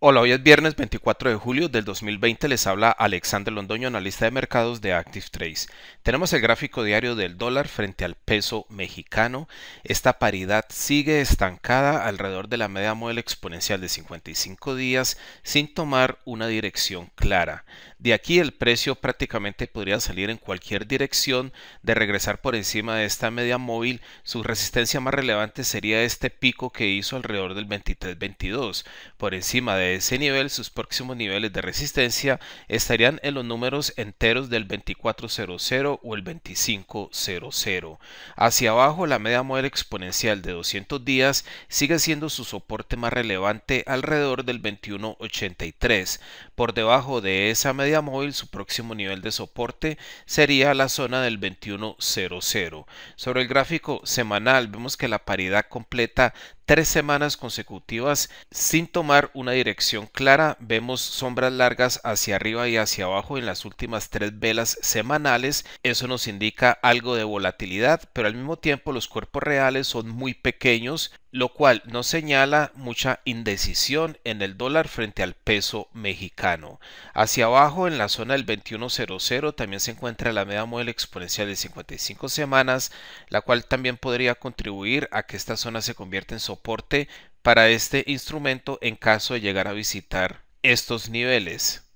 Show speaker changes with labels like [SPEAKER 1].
[SPEAKER 1] Hola, hoy es viernes 24 de julio del 2020, les habla Alexander Londoño, analista de mercados de Active Trace. Tenemos el gráfico diario del dólar frente al peso mexicano. Esta paridad sigue estancada alrededor de la media móvil exponencial de 55 días sin tomar una dirección clara. De aquí el precio prácticamente podría salir en cualquier dirección de regresar por encima de esta media móvil. Su resistencia más relevante sería este pico que hizo alrededor del 23-22, por encima de ese nivel, sus próximos niveles de resistencia estarían en los números enteros del 2400 o el 2500. Hacia abajo, la media móvil exponencial de 200 días sigue siendo su soporte más relevante alrededor del 2183. Por debajo de esa media móvil, su próximo nivel de soporte sería la zona del 2100. Sobre el gráfico semanal, vemos que la paridad completa tres semanas consecutivas sin tomar una dirección clara. Vemos sombras largas hacia arriba y hacia abajo en las últimas tres velas semanales. Eso nos indica algo de volatilidad, pero al mismo tiempo los cuerpos reales son muy pequeños lo cual no señala mucha indecisión en el dólar frente al peso mexicano. Hacia abajo en la zona del 21.00 también se encuentra la media móvil exponencial de 55 semanas, la cual también podría contribuir a que esta zona se convierta en soporte para este instrumento en caso de llegar a visitar estos niveles.